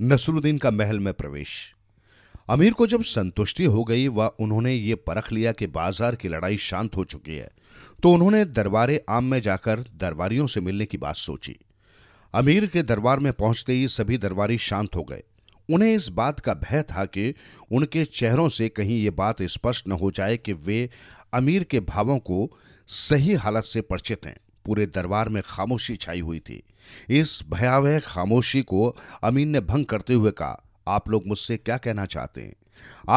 नसरुद्दीन का महल में प्रवेश अमीर को जब संतुष्टि हो गई व उन्होंने ये परख लिया कि बाजार की लड़ाई शांत हो चुकी है तो उन्होंने दरबारे आम में जाकर दरबारियों से मिलने की बात सोची अमीर के दरबार में पहुंचते ही सभी दरबारी शांत हो गए उन्हें इस बात का भय था कि उनके चेहरों से कहीं ये बात स्पष्ट न हो जाए कि वे अमीर के भावों को सही हालत से परिचित हैं पूरे दरबार में खामोशी छाई हुई थी इस भयावह खामोशी को अमीन ने भंग करते हुए कहा आप लोग मुझसे क्या कहना चाहते हैं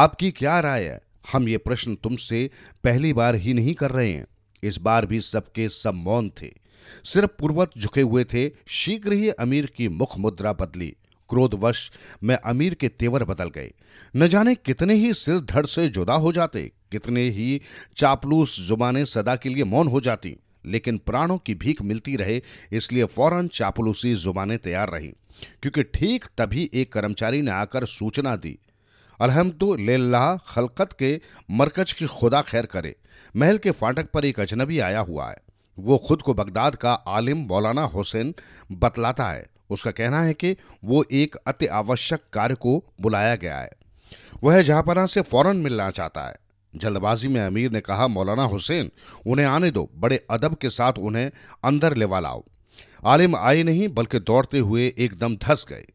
आपकी क्या राय है हम ये प्रश्न तुमसे पहली बार ही नहीं कर रहे हैं इस बार भी सबके सब मौन थे सिर्फ पूर्वत झुके हुए थे शीघ्र ही अमीर की मुख मुद्रा बदली क्रोधवश में अमीर के तेवर बदल गए न जाने कितने ही सिर धड़ से जुदा हो जाते कितने ही चापलूस जुबानें सदा के लिए मौन हो जाती लेकिन प्राणों की भीख मिलती रहे इसलिए फौरन चापलूसी जुबानें तैयार रहीं क्योंकि ठीक तभी एक कर्मचारी ने आकर सूचना दी अलहमदो लेल्ला खलकत के मरकज की खुदा खैर करे महल के फाटक पर एक अजनबी आया हुआ है वो खुद को बगदाद का आलिम मौलाना हुसैन बतलाता है उसका कहना है कि वो एक अति आवश्यक कार्य को बुलाया गया है वह जहाँपना से फौरन मिलना चाहता है जल्दबाजी में अमीर ने कहा मौलाना हुसैन उन्हें आने दो बड़े अदब के साथ उन्हें अंदर लेवा लाओ आलिम आए नहीं बल्कि दौड़ते हुए एकदम धस गए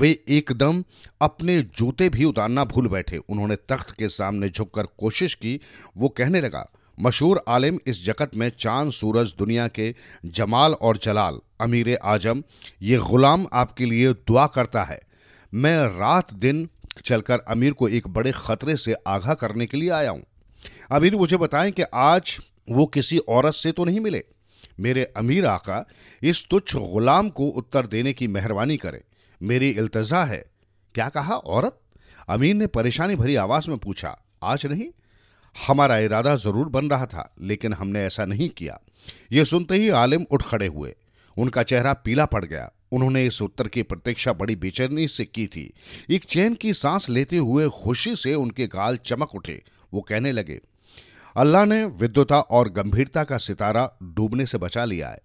वे एकदम अपने जूते भी उतारना भूल बैठे उन्होंने तख्त के सामने झुककर कोशिश की वो कहने लगा मशहूर आलिम इस जगत में चांद सूरज दुनिया के जमाल और जलाल अमीर आजम ये गुलाम आपके लिए दुआ करता है मैं रात दिन चलकर अमीर को एक बड़े खतरे से आगाह करने के लिए आया हूं अमीर मुझे बताएं कि आज वो किसी औरत से तो नहीं मिले मेरे अमीर आका इस तुच्छ गुलाम को उत्तर देने की मेहरबानी करें मेरी इल्तजा है क्या कहा औरत अमीर ने परेशानी भरी आवाज में पूछा आज नहीं हमारा इरादा जरूर बन रहा था लेकिन हमने ऐसा नहीं किया ये सुनते ही आलिम उठ खड़े हुए उनका चेहरा पीला पड़ गया उन्होंने इस उत्तर की प्रतीक्षा बड़ी बेचैनी से की थी एक चैन की सांस लेते हुए खुशी से उनके गाल चमक उठे वो कहने लगे अल्लाह ने विद्वता और गंभीरता का सितारा डूबने से बचा लिया है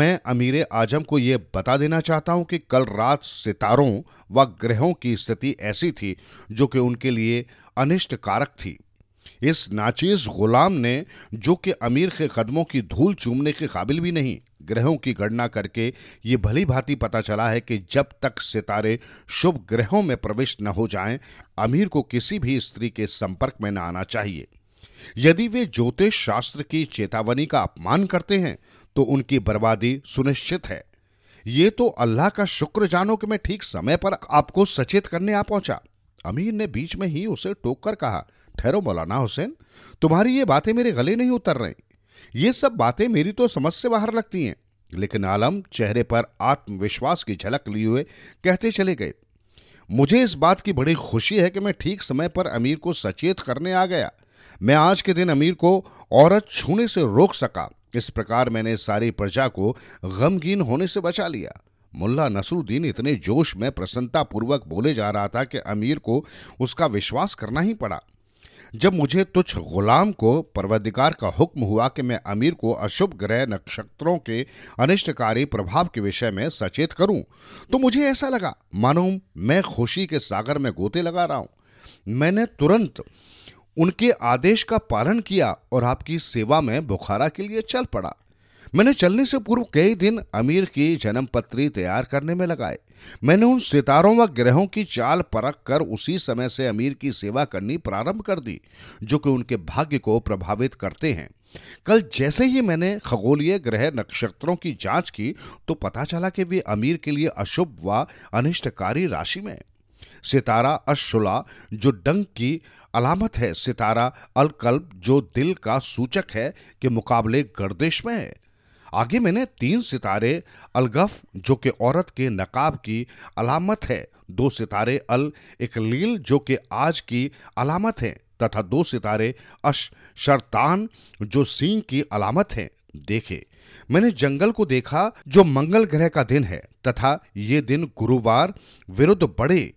मैं अमीर आजम को यह बता देना चाहता हूं कि कल रात सितारों व ग्रहों की स्थिति ऐसी थी जो कि उनके लिए अनिष्ट कारक थी इस नाचीज गुलाम ने जो कि अमीर के कदमों की धूल चूमने के काबिल भी नहीं ग्रहों की गणना करके ये भली भांति पता चला है कि जब तक सितारे शुभ ग्रहों में प्रवेश न हो जाएं, अमीर को किसी भी स्त्री के संपर्क में न आना चाहिए यदि वे ज्योतिष शास्त्र की चेतावनी का अपमान करते हैं तो उनकी बर्बादी सुनिश्चित है ये तो अल्लाह का शुक्र जानो कि मैं ठीक समय पर आपको सचेत करने आ पहुंचा अमीर ने बीच में ही उसे टोक कर कहा ठहरो मौलाना हुसैन तुम्हारी ये बातें मेरे गले नहीं उतर रही ये सब बातें मेरी तो समझ से बाहर लगती हैं लेकिन आलम चेहरे पर आत्मविश्वास की झलक लिए हुए कहते चले गए मुझे इस बात की बड़ी खुशी है कि मैं ठीक समय पर अमीर को सचेत करने आ गया मैं आज के दिन अमीर को औरत छूने से रोक सका इस प्रकार मैंने सारी प्रजा को गमगीन होने से बचा लिया मुल्ला नसरुद्दीन इतने जोश में प्रसन्नतापूर्वक बोले जा रहा था कि अमीर को उसका विश्वास करना ही पड़ा जब मुझे तुझ गुलाम को पर्वाधिकार का हुक्म हुआ कि मैं अमीर को अशुभ ग्रह नक्षत्रों के अनिष्टकारी प्रभाव के विषय में सचेत करूं तो मुझे ऐसा लगा मानो मैं खुशी के सागर में गोते लगा रहा हूं मैंने तुरंत उनके आदेश का पालन किया और आपकी सेवा में बुखारा के लिए चल पड़ा मैंने चलने से पूर्व कई दिन अमीर की जन्म पत्री तैयार करने में लगाए मैंने उन सितारों व ग्रहों की चाल परख कर उसी समय से अमीर की सेवा करनी प्रारंभ कर दी जो कि उनके भाग्य को प्रभावित करते हैं कल जैसे ही मैंने खगोलीय ग्रह नक्षत्रों की जांच की तो पता चला कि वे अमीर के लिए अशुभ व अनिष्टकारी राशि में सितारा अशुला जो डंग की अलामत है सितारा अलकल्प जो दिल का सूचक है के मुकाबले गर्देश में है आगे मैंने तीन सितारे अलगफ जो कि औरत के नकाब की अलामत है दो सितारे अल इकलील जो कि आज की अलामत है तथा दो सितारे अश शर्तान जो सिंह की अलामत है देखे मैंने जंगल को देखा जो मंगल ग्रह का दिन है तथा ये दिन गुरुवार विरुद्ध बड़े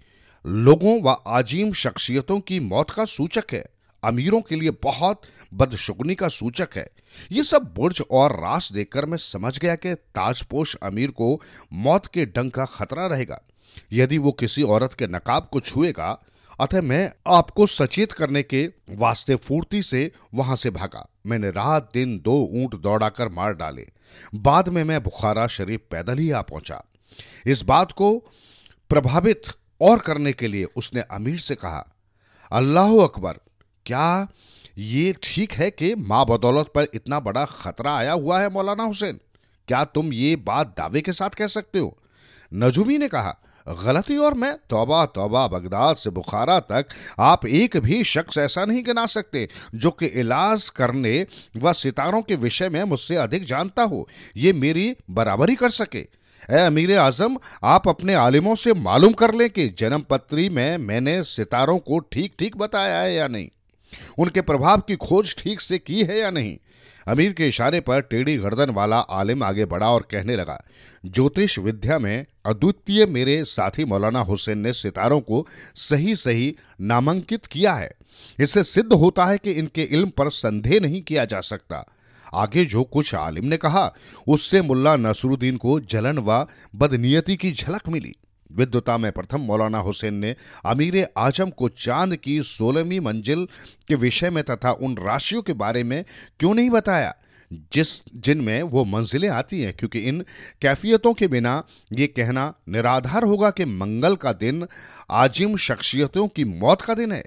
लोगों व आजीम शख्सियतों की मौत का सूचक है अमीरों के लिए बहुत बदशुगनी का सूचक है ये सब बुर्ज और रास देखकर मैं समझ गया कि ताजपोष अमीर को मौत के डंग का खतरा रहेगा यदि वो किसी औरत के नकाब को छुएगा अतः मैं आपको सचेत करने के वास्ते फूर्ति से वहां से भागा मैंने रात दिन दो ऊंट दौड़ाकर मार डाले बाद में मैं बुखारा शरीफ पैदल ही आ पहुंचा इस बात को प्रभावित और करने के लिए उसने अमीर से कहा अल्लाह अकबर क्या ये ठीक है कि माँ बदौलत पर इतना बड़ा खतरा आया हुआ है मौलाना हुसैन क्या तुम ये बात दावे के साथ कह सकते हो नजूमी ने कहा गलती और मैं तोबा तोबा बगदाद से बुखारा तक आप एक भी शख्स ऐसा नहीं गिना सकते जो कि इलाज करने व सितारों के विषय में मुझसे अधिक जानता हो ये मेरी बराबरी कर सके ए अमीर आजम आप अपने आलिमों से मालूम कर लें कि जन्म पत्री में मैंने सितारों को ठीक ठीक बताया है या नहीं उनके प्रभाव की खोज ठीक से की है या नहीं अमीर के इशारे पर टेढ़ी गर्दन वाला आलिम आगे बढ़ा और कहने लगा ज्योतिष विद्या में अद्वितीय मेरे साथी मौलाना हुसैन ने सितारों को सही सही नामांकित किया है इससे सिद्ध होता है कि इनके इल्म पर संदेह नहीं किया जा सकता आगे जो कुछ आलिम ने कहा उससे मुल्ला नसरुद्दीन को जलन व बदनीयति की झलक मिली विद्वता में प्रथम मौलाना हुसैन ने अमीर आजम को चांद की सोलहवीं मंजिल के विषय में तथा उन राशियों के बारे में क्यों नहीं बताया जिस जिनमें वो मंजिलें आती हैं क्योंकि इन कैफियतों के बिना ये कहना निराधार होगा कि मंगल का दिन आजिम शख्सियतों की मौत का दिन है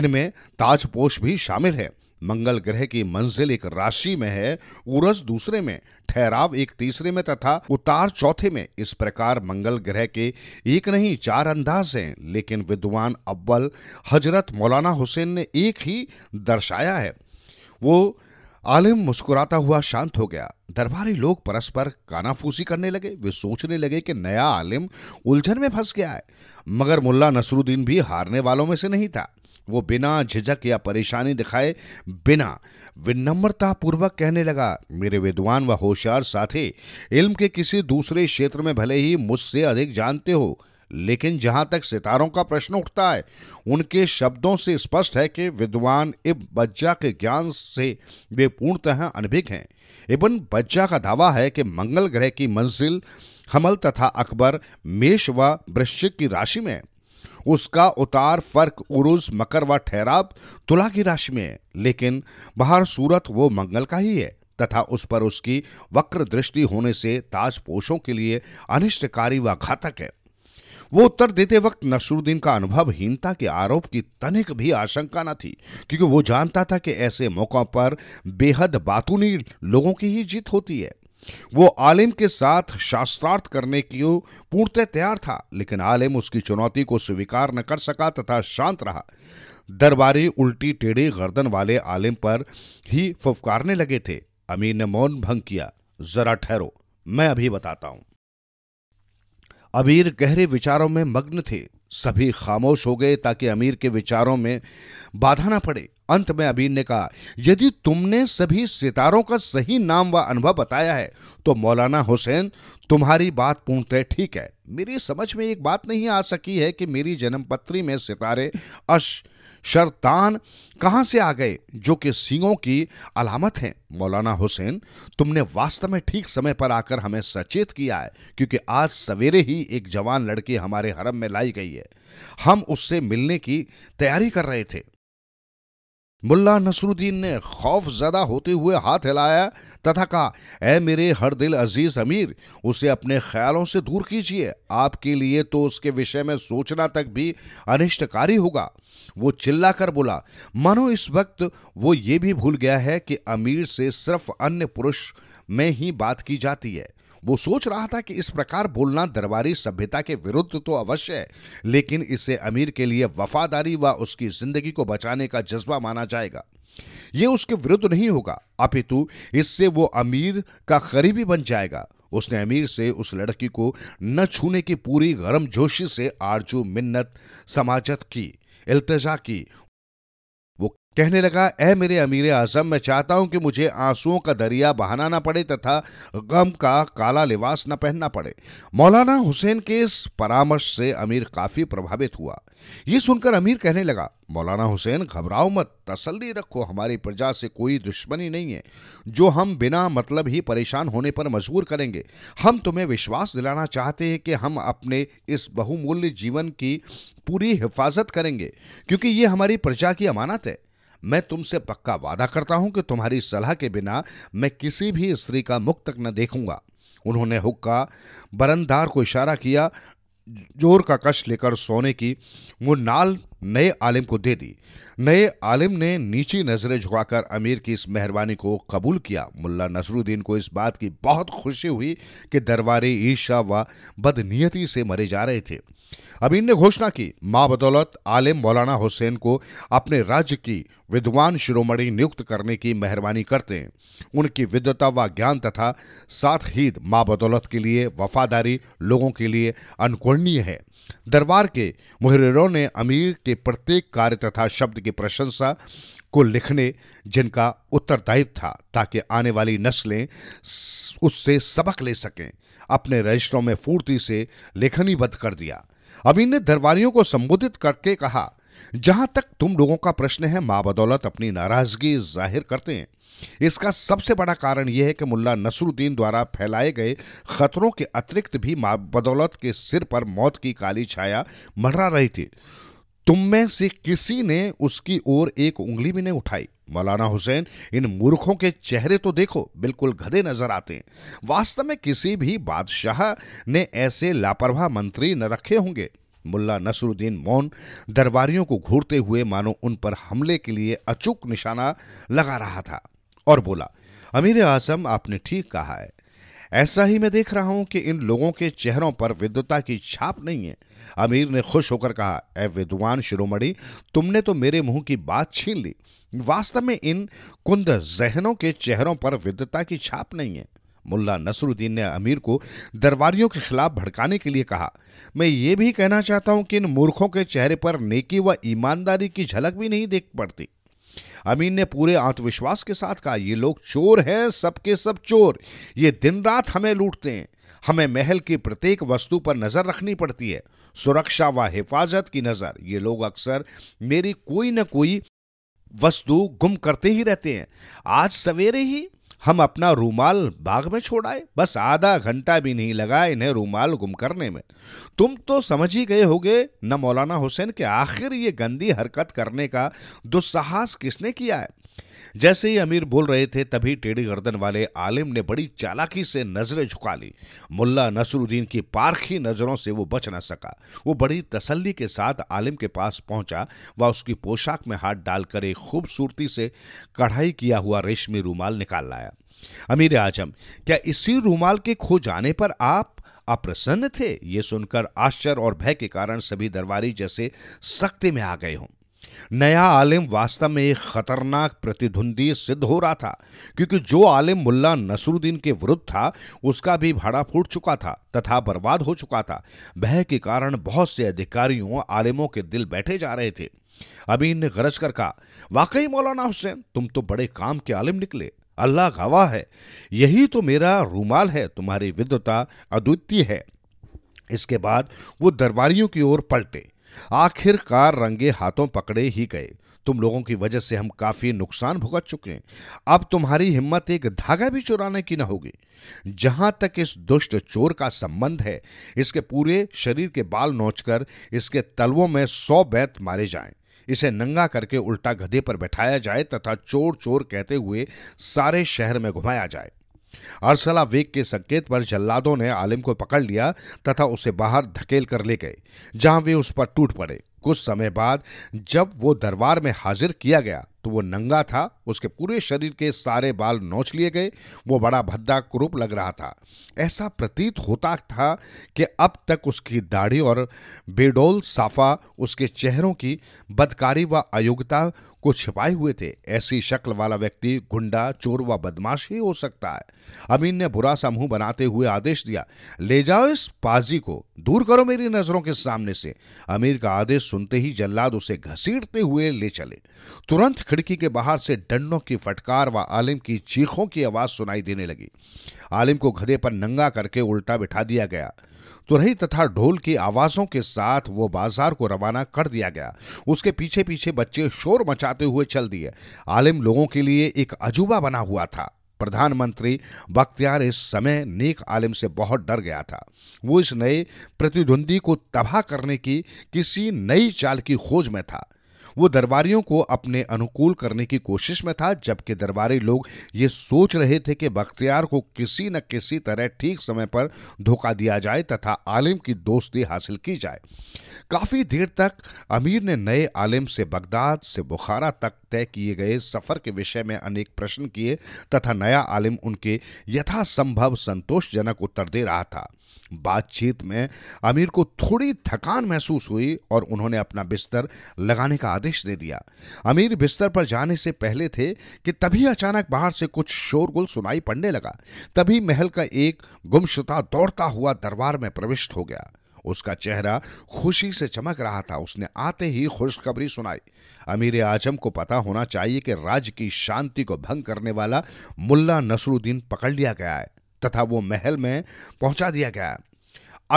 इनमें ताजपोश भी शामिल है मंगल ग्रह की मंजिल एक राशि में है उरस दूसरे में ठहराव एक तीसरे में तथा उतार चौथे में इस प्रकार मंगल ग्रह के एक नहीं चार अंदाज हैं लेकिन विद्वान अव्वल हजरत मौलाना हुसैन ने एक ही दर्शाया है वो आलिम मुस्कुराता हुआ शांत हो गया दरबारी लोग परस्पर कानाफूसी करने लगे वे सोचने लगे कि नया आलिम उलझन में फंस गया है मगर मुल्ला नसरुद्दीन भी हारने वालों में से नहीं था वो बिना झिझक या परेशानी दिखाए बिना विनम्रता पूर्वक कहने लगा मेरे विद्वान व होशियार साथी इल्म के किसी दूसरे क्षेत्र में भले ही मुझसे अधिक जानते हो लेकिन जहां तक सितारों का प्रश्न उठता है उनके शब्दों से स्पष्ट है कि विद्वान इब बज्जा के ज्ञान से वे पूर्णतः अनभिज्ञ हैं इबन बज्जा का दावा है कि मंगल ग्रह की मंजिल हमल तथा अकबर मेष व वृश्चिक की राशि में है उसका उतार फर्क उरुज मकर व ठहराव तुला की राशि में है लेकिन बाहर सूरत वो मंगल का ही है तथा उस पर उसकी वक्र दृष्टि होने से ताजपोषों के लिए अनिष्टकारी व घातक है वो उत्तर देते वक्त नसरुद्दीन का अनुभव हीनता के आरोप की तनिक भी आशंका न थी क्योंकि वो जानता था कि ऐसे मौकों पर बेहद बातूनी लोगों की ही जीत होती है वो आलिम के साथ शास्त्रार्थ करने की पूर्णतः तैयार था लेकिन आलिम उसकी चुनौती को स्वीकार न कर सका तथा शांत रहा दरबारी उल्टी टेढ़ी गर्दन वाले आलिम पर ही फुफकारने लगे थे अमीर ने मौन भंग किया जरा ठहरो मैं अभी बताता हूं अमीर गहरे विचारों में मग्न थे सभी खामोश हो गए ताकि अमीर के विचारों में बाधा ना पड़े अंत में अबीर ने कहा यदि तुमने सभी सितारों का सही नाम व अनुभव बताया है तो मौलाना हुसैन तुम्हारी बात पूर्णतः ठीक है मेरी समझ में एक बात नहीं आ सकी है कि मेरी जन्मपत्री में सितारे अश शरतान कहाँ से आ गए जो कि सिंगों की अलामत हैं मौलाना हुसैन तुमने वास्तव में ठीक समय पर आकर हमें सचेत किया है क्योंकि आज सवेरे ही एक जवान लड़की हमारे हरम में लाई गई है हम उससे मिलने की तैयारी कर रहे थे मुल्ला नसरुद्दीन ने खौफ ज्यादा होते हुए हाथ हिलाया तथा कहा ऐ मेरे हर दिल अजीज अमीर उसे अपने ख्यालों से दूर कीजिए आपके लिए तो उसके विषय में सोचना तक भी अनिष्टकारी होगा वो चिल्लाकर बोला मानो इस वक्त वो ये भी भूल गया है कि अमीर से सिर्फ अन्य पुरुष में ही बात की जाती है वो सोच रहा था कि इस प्रकार बोलना दरबारी सभ्यता के विरुद्ध तो अवश्य है लेकिन इसे अमीर के लिए वफादारी व उसकी जिंदगी को बचाने का जज्बा माना जाएगा ये उसके विरुद्ध नहीं होगा अपितु इससे वो अमीर का करीबी बन जाएगा उसने अमीर से उस लड़की को न छूने की पूरी गर्म जोशी से आरजू मिन्नत समाजत की इल्तजा की कहने लगा ऐ मेरे अमीर आजम मैं चाहता हूं कि मुझे आंसुओं का दरिया बहाना ना पड़े तथा गम का काला लिबास न पहनना पड़े मौलाना हुसैन के इस परामर्श से अमीर काफ़ी प्रभावित हुआ ये सुनकर अमीर कहने लगा मौलाना हुसैन घबराओ मत तसल्ली रखो हमारी प्रजा से कोई दुश्मनी नहीं है जो हम बिना मतलब ही परेशान होने पर मजबूर करेंगे हम तुम्हें विश्वास दिलाना चाहते हैं कि हम अपने इस बहुमूल्य जीवन की पूरी हिफाजत करेंगे क्योंकि ये हमारी प्रजा की अमानत है मैं तुमसे पक्का वादा करता हूं कि तुम्हारी सलाह के बिना मैं किसी भी स्त्री का मुख तक न देखूंगा उन्होंने हुक्का बरनदार को इशारा किया जोर का कश लेकर सोने की वो नाल नए आलिम को दे दी नए आलिम ने नीची नज़रें झुकाकर अमीर की इस मेहरबानी को कबूल किया मुल्ला नसरुद्दीन को इस बात की बहुत खुशी हुई कि दरबारी ईशा व बदनीयती से मरे जा रहे थे अमीन ने घोषणा की मां बदौलत आलिम मौलाना हुसैन को अपने राज्य की विद्वान शिरोमणि नियुक्त करने की मेहरबानी करते हैं उनकी विद्वता व ज्ञान तथा साथ ही मां बदौलत के लिए वफादारी लोगों के लिए अनुकरणीय है दरबार के मुहरों ने अमीर के प्रत्येक कार्य तथा शब्द की प्रशंसा को लिखने जिनका उत्तरदायित्व था ताकि आने वाली नस्लें उससे सबक ले सकें अपने रजिस्टरों में फूर्ति से लेखनीबद्ध कर दिया अमीन ने दरबारियों को संबोधित करके कहा जहां तक तुम लोगों का प्रश्न है मां बदौलत अपनी नाराजगी जाहिर करते हैं इसका सबसे बड़ा कारण यह है कि मुल्ला नसरुद्दीन द्वारा फैलाए गए खतरों के अतिरिक्त भी मां बदौलत के सिर पर मौत की काली छाया मंडरा रही थी तुम में से किसी ने उसकी ओर एक उंगली भी नहीं उठाई मौलाना हुसैन इन मूर्खों के चेहरे तो देखो बिल्कुल घदे नजर आते हैं वास्तव में किसी भी बादशाह ने ऐसे लापरवाह मंत्री न रखे होंगे मुल्ला नसरुद्दीन मौन दरबारियों को घूरते हुए मानो उन पर हमले के लिए अचूक निशाना लगा रहा था और बोला अमीर आजम आपने ठीक कहा है ऐसा ही मैं देख रहा हूं कि इन लोगों के चेहरों पर विद्वता की छाप नहीं है अमीर ने खुश होकर कहा ए विद्वान शिरोमणि तुमने तो मेरे मुंह की बात छीन ली वास्तव में इन कुंद जहनों के चेहरों पर विद्वता की छाप नहीं है मुल्ला नसरुद्दीन ने अमीर को दरबारियों के खिलाफ भड़काने के लिए कहा मैं ये भी कहना चाहता हूं कि इन मूर्खों के चेहरे पर नेकी व ईमानदारी की झलक भी नहीं देख पड़ती अमीन ने पूरे आत्मविश्वास के साथ कहा ये लोग चोर हैं सबके सब चोर ये दिन रात हमें लूटते हैं हमें महल की प्रत्येक वस्तु पर नज़र रखनी पड़ती है सुरक्षा व हिफाजत की नज़र ये लोग अक्सर मेरी कोई ना कोई वस्तु गुम करते ही रहते हैं आज सवेरे ही हम अपना रूमाल बाग में छोड़ आए बस आधा घंटा भी नहीं लगा इन्हें रूमाल गुम करने में तुम तो समझ ही गए होगे न मौलाना हुसैन के आखिर ये गंदी हरकत करने का दुस्साहस किसने किया है जैसे ही अमीर बोल रहे थे तभी टेढ़ी गर्दन वाले आलिम ने बड़ी चालाकी से नजरें झुका ली मुल्ला नसरुद्दीन की पारखी नजरों से वो बच न सका वो बड़ी तसल्ली के साथ आलिम के पास पहुंचा व उसकी पोशाक में हाथ डालकर एक खूबसूरती से कढ़ाई किया हुआ रेशमी रूमाल निकाल लाया अमीर आजम क्या इसी रूमाल के खो जाने पर आप अप्रसन्न थे ये सुनकर आश्चर्य और भय के कारण सभी दरबारी जैसे सख्ती में आ गए हों नया आलिम वास्तव में एक खतरनाक प्रतिद्वंदी सिद्ध हो रहा था क्योंकि जो आलिम मुल्ला नसरुद्दीन के विरुद्ध था उसका भी भाड़ा फूट चुका था तथा बर्बाद हो चुका था भय के कारण बहुत से अधिकारियों आलिमों के दिल बैठे जा रहे थे अमीन ने गरज कर कहा वाकई मौलाना हुसैन तुम तो बड़े काम के आलिम निकले अल्लाह गवाह है यही तो मेरा रूमाल है तुम्हारी विद्वता अद्वितीय है इसके बाद वो दरबारियों की ओर पलटे आखिरकार रंगे हाथों पकड़े ही गए तुम लोगों की वजह से हम काफी नुकसान भुगत चुके हैं अब तुम्हारी हिम्मत एक धागा भी चुराने की न होगी जहां तक इस दुष्ट चोर का संबंध है इसके पूरे शरीर के बाल नोचकर इसके तलवों में सौ बैत मारे जाएं इसे नंगा करके उल्टा गधे पर बैठाया जाए तथा चोर चोर कहते हुए सारे शहर में घुमाया जाए अरसला वेग के संकेत पर जल्लादों ने आलिम को पकड़ लिया तथा उसे बाहर धकेल कर ले गए जहां वे उस पर टूट पड़े कुछ समय बाद जब वो दरबार में हाजिर किया गया तो वो नंगा था उसके पूरे शरीर के सारे बाल नोच लिए गए वो बड़ा भद्दा क्रूप लग रहा था ऐसा प्रतीत होता था कि अब तक उसकी दाढ़ी और बेडोल साफा उसके चेहरों की बदकारी व अयोग्यता को छिपाए हुए थे ऐसी शक्ल वाला व्यक्ति गुंडा चोर व बदमाश ही हो सकता है अमीन ने बुरा सा मुंह बनाते हुए आदेश दिया ले जाओ इस पाजी को दूर करो मेरी नजरों के सामने से अमीर का आदेश सुनते ही जल्लाद उसे घसीटते हुए ले चले तुरंत खिड़की के बाहर से डंडों की फटकार व आलिम की चीखों की आवाज़ सुनाई देने लगी आलिम को घरे पर नंगा करके उल्टा बिठा दिया गया तुरही तथा ढोल की आवाज़ों के साथ वो बाजार को रवाना कर दिया गया उसके पीछे पीछे बच्चे शोर मचाते हुए चल दिए आलिम लोगों के लिए एक अजूबा बना हुआ था प्रधानमंत्री बख्तियार इस समय नेक आलिम से बहुत डर गया था वो इस नए प्रतिद्वंदी को तबाह करने की किसी नई चाल की खोज में था वो दरबारियों को अपने अनुकूल करने की कोशिश में था जबकि दरबारी लोग ये सोच रहे थे कि बख्तियार को किसी न किसी तरह ठीक समय पर धोखा दिया जाए तथा आलिम की दोस्ती हासिल की जाए काफ़ी देर तक अमीर ने नए आलिम से बगदाद से बुखारा तक तय किए गए सफ़र के विषय में अनेक प्रश्न किए तथा नया आलिम उनके यथासंभव संतोषजनक उत्तर दे रहा था बातचीत में अमीर को थोड़ी थकान महसूस हुई और उन्होंने अपना बिस्तर लगाने का आदेश दे दिया अमीर बिस्तर पर जाने से पहले थे कि तभी अचानक बाहर से कुछ शोरगुल सुनाई पड़ने लगा तभी महल का एक गुमशुदा दौड़ता हुआ दरबार में प्रविष्ट हो गया उसका चेहरा खुशी से चमक रहा था उसने आते ही खुशखबरी सुनाई अमीर आजम को पता होना चाहिए कि राज्य की शांति को भंग करने वाला मुल्ला नसरुद्दीन पकड़ लिया गया है तथा वो महल में पहुंचा दिया गया है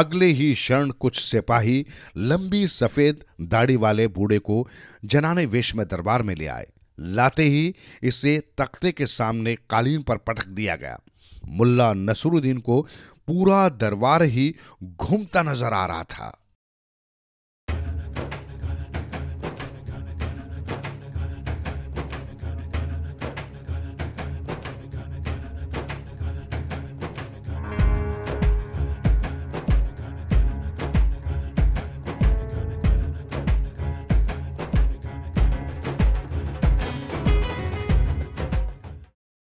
अगले ही क्षण कुछ सिपाही लंबी सफेद दाढ़ी वाले बूढ़े को जनाने वेश में दरबार में ले आए लाते ही इसे तख्ते के सामने कालीन पर पटक दिया गया मुल्ला नसरुद्दीन को पूरा दरबार ही घूमता नजर आ रहा था